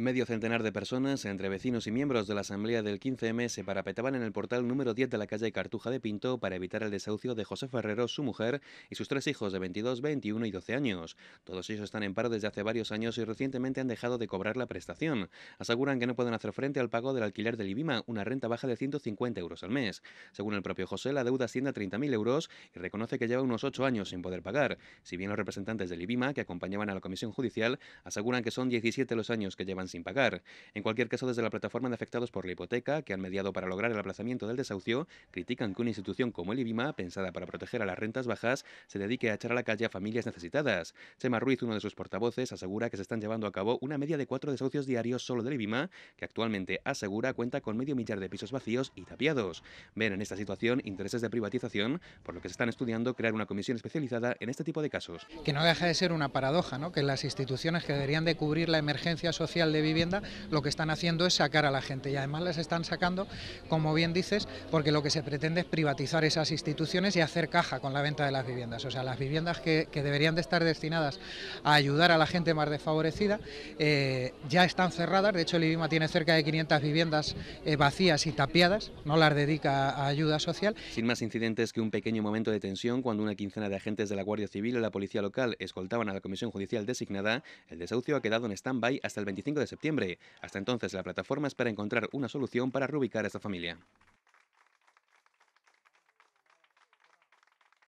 Medio centenar de personas, entre vecinos y miembros de la Asamblea del 15M, se parapetaban en el portal número 10 de la calle Cartuja de Pinto para evitar el desahucio de José Ferrero, su mujer y sus tres hijos de 22, 21 y 12 años. Todos ellos están en paro desde hace varios años y recientemente han dejado de cobrar la prestación. Aseguran que no pueden hacer frente al pago del alquiler del IBIMA, una renta baja de 150 euros al mes. Según el propio José, la deuda asciende a 30.000 euros y reconoce que lleva unos 8 años sin poder pagar. Si bien los representantes del IBIMA, que acompañaban a la Comisión Judicial, aseguran que son 17 los años que llevan sin pagar. En cualquier caso, desde la plataforma de afectados por la hipoteca, que han mediado para lograr el aplazamiento del desahucio, critican que una institución como el IBIMA, pensada para proteger a las rentas bajas, se dedique a echar a la calle a familias necesitadas. Chema Ruiz, uno de sus portavoces, asegura que se están llevando a cabo una media de cuatro desahucios diarios solo del IBIMA, que actualmente asegura cuenta con medio millar de pisos vacíos y tapiados. Ven en esta situación intereses de privatización, por lo que se están estudiando crear una comisión especializada en este tipo de casos. Que no deja de ser una paradoja, ¿no? que las instituciones que deberían de cubrir la emergencia social de vivienda, lo que están haciendo es sacar a la gente y además las están sacando, como bien dices, porque lo que se pretende es privatizar esas instituciones y hacer caja con la venta de las viviendas. O sea, las viviendas que, deberían de estar destinadas a ayudar a la gente más desfavorecida eh, ya están cerradas. De hecho, el IBIMA tiene cerca de 500 viviendas eh, vacías y tapiadas, no las dedica a ayuda social. Sin más incidentes que un pequeño momento de tensión cuando una quincena de agentes de la Guardia Civil y la Policía Local escoltaban a la Comisión Judicial designada, el desahucio ha quedado en stand-by hasta el 25 de septiembre. Hasta entonces, la plataforma espera encontrar una solución para reubicar a esta familia.